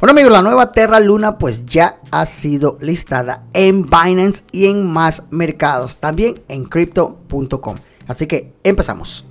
Bueno amigos, la nueva Terra Luna pues ya ha sido listada en Binance y en más mercados, también en crypto.com. Así que empezamos.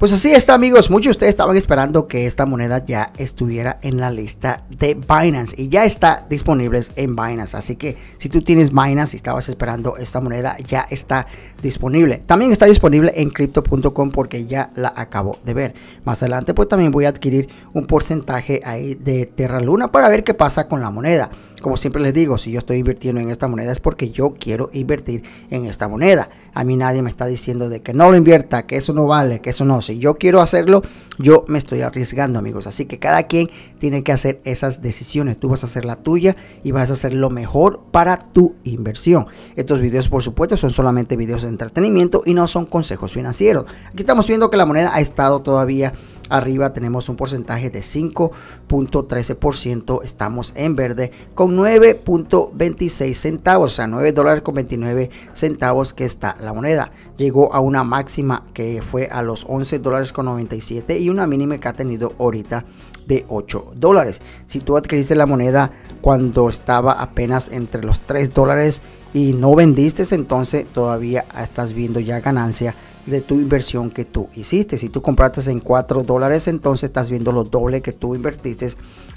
Pues así está, amigos. Muchos de ustedes estaban esperando que esta moneda ya estuviera en la lista de Binance y ya está disponible en Binance. Así que si tú tienes Binance y estabas esperando esta moneda, ya está disponible. También está disponible en crypto.com porque ya la acabo de ver. Más adelante, pues también voy a adquirir un porcentaje ahí de Terra Luna para ver qué pasa con la moneda. Como siempre les digo, si yo estoy invirtiendo en esta moneda es porque yo quiero invertir en esta moneda. A mí nadie me está diciendo de que no lo invierta, que eso no vale, que eso no. Si yo quiero hacerlo, yo me estoy arriesgando, amigos. Así que cada quien tiene que hacer esas decisiones. Tú vas a hacer la tuya y vas a hacer lo mejor para tu inversión. Estos videos, por supuesto, son solamente videos de entretenimiento y no son consejos financieros. Aquí estamos viendo que la moneda ha estado todavía Arriba tenemos un porcentaje de 5.13%. Estamos en verde con 9.26 centavos, o sea, 9 dólares con 29 centavos que está la moneda. Llegó a una máxima que fue a los 11 dólares con 97 y una mínima que ha tenido ahorita de 8 dólares. Si tú adquiriste la moneda cuando estaba apenas entre los 3 dólares y no vendiste, entonces todavía estás viendo ya ganancia de tu inversión que tú hiciste. Si tú compraste en 4 dólares, entonces estás viendo lo doble que tú invertiste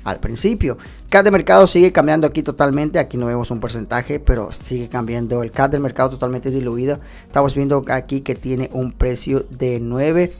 al principio. cada de mercado sigue cambiando aquí totalmente. Aquí no vemos un porcentaje, pero sigue cambiando. El CAD del mercado totalmente diluido. Estamos viendo aquí que tiene un precio de 9.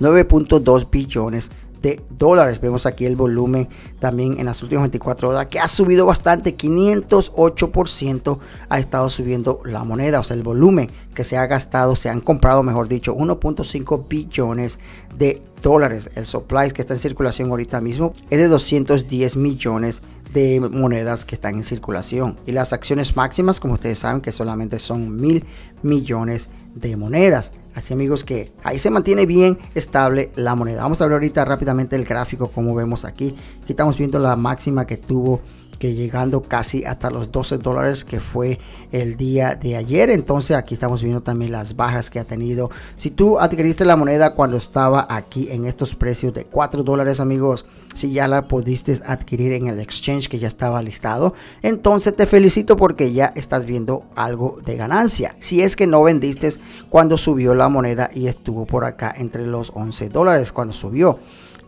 9.2 billones de dólares. Vemos aquí el volumen también en las últimas 24 horas que ha subido bastante, 508% ha estado subiendo la moneda, o sea, el volumen que se ha gastado, se han comprado, mejor dicho, 1.5 billones de dólares. El supply que está en circulación ahorita mismo es de 210 millones de monedas que están en circulación y las acciones máximas como ustedes saben que solamente son mil millones de monedas. Así amigos que ahí se mantiene bien estable la moneda. Vamos a ver ahorita rápidamente el gráfico como vemos aquí. Aquí estamos viendo la máxima que tuvo que llegando casi hasta los 12 dólares que fue el día de ayer. Entonces aquí estamos viendo también las bajas que ha tenido. Si tú adquiriste la moneda cuando estaba aquí en estos precios de 4 dólares amigos, si ya la pudiste adquirir en el exchange que ya estaba listado, entonces te felicito porque ya estás viendo algo de ganancia. Si es que no vendiste cuando subió la moneda y estuvo por acá entre los 11 dólares cuando subió.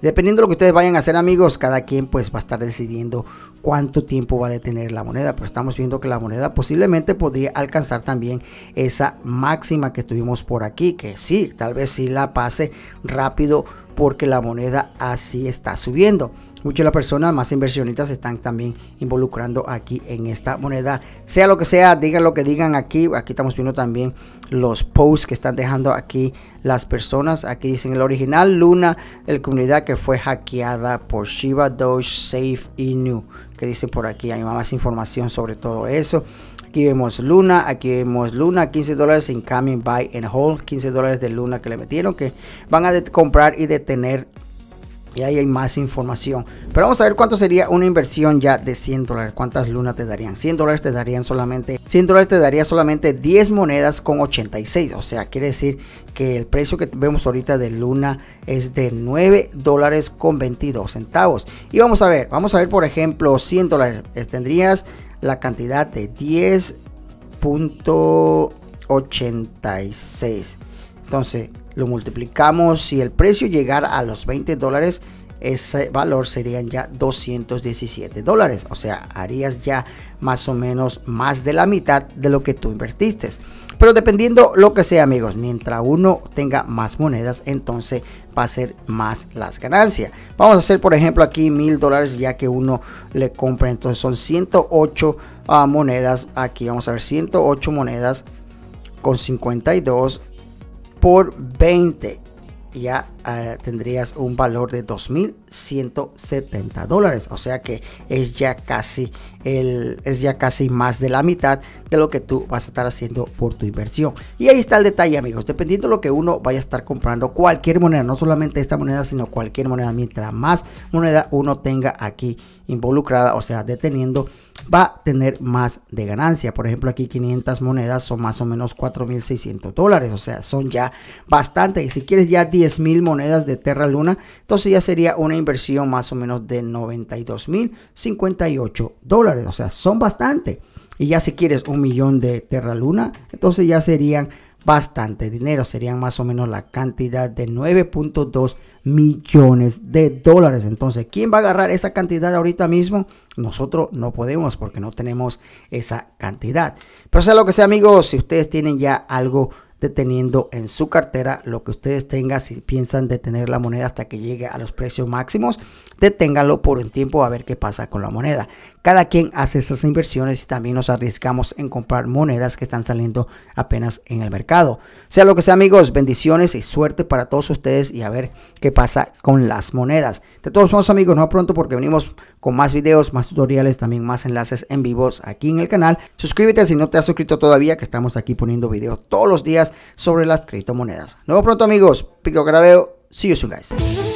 Dependiendo de lo que ustedes vayan a hacer amigos, cada quien pues va a estar decidiendo cuánto tiempo va a detener la moneda, pero estamos viendo que la moneda posiblemente podría alcanzar también esa máxima que tuvimos por aquí, que sí, tal vez sí la pase rápido porque la moneda así está subiendo. Muchas personas más inversionistas están también involucrando aquí en esta moneda. Sea lo que sea, digan lo que digan aquí. Aquí estamos viendo también los posts que están dejando aquí las personas. Aquí dicen el original Luna el comunidad que fue hackeada por Shiba, Doge, Safe y New. Que dicen por aquí, hay más información sobre todo eso. Aquí vemos Luna, aquí vemos Luna, 15 dólares en coming buy and hold, 15 dólares de Luna que le metieron, que van a comprar y detener. Y ahí hay más información. Pero vamos a ver cuánto sería una inversión ya de 100 dólares. ¿Cuántas lunas te darían? 100 dólares te darían solamente 100 dólares te daría solamente 10 monedas con 86. O sea, quiere decir que el precio que vemos ahorita de Luna es de 9 dólares con 22 centavos. Y vamos a ver, vamos a ver por ejemplo 100 dólares. Eh, tendrías la cantidad de 10.86. Entonces lo multiplicamos. Si el precio llegara a los 20 dólares, ese valor serían ya 217 dólares. O sea, harías ya más o menos más de la mitad de lo que tú invertiste. Pero dependiendo lo que sea, amigos, mientras uno tenga más monedas, entonces va a ser más las ganancias. Vamos a hacer, por ejemplo, aquí mil dólares ya que uno le compra. Entonces son 108 ah, monedas. Aquí vamos a ver 108 monedas con 52 por 20. Ya tendrías un valor de 2.170 dólares. O sea que es ya casi el, es ya casi más de la mitad de lo que tú vas a estar haciendo por tu inversión. Y ahí está el detalle, amigos. Dependiendo de lo que uno vaya a estar comprando, cualquier moneda, no solamente esta moneda, sino cualquier moneda, mientras más moneda uno tenga aquí involucrada, o sea, deteniendo, va a tener más de ganancia. Por ejemplo, aquí 500 monedas son más o menos 4.600 dólares. O sea, son ya bastante. Y si quieres ya 10.000 monedas, monedas de Terra Luna, entonces ya sería una inversión más o menos de 58 dólares. O sea, son bastante. Y ya si quieres un millón de Terra Luna, entonces ya serían bastante dinero. Serían más o menos la cantidad de 9.2 millones de dólares. Entonces, ¿quién va a agarrar esa cantidad ahorita mismo? Nosotros no podemos porque no tenemos esa cantidad. Pero sea lo que sea, amigos, si ustedes tienen ya algo deteniendo en su cartera lo que ustedes tengan. Si piensan detener la moneda hasta que llegue a los precios máximos, deténganlo por un tiempo a ver qué pasa con la moneda. Cada quien hace esas inversiones y también nos arriesgamos en comprar monedas que están saliendo apenas en el mercado. Sea lo que sea amigos, bendiciones y suerte para todos ustedes y a ver qué pasa con las monedas. De todos modos amigos, nos pronto porque venimos con más videos, más tutoriales, también más enlaces en vivos aquí en el canal. Suscríbete si no te has suscrito todavía que estamos aquí poniendo videos todos los días sobre las criptomonedas. Nos vemos pronto amigos, pico graveo, see you soon guys.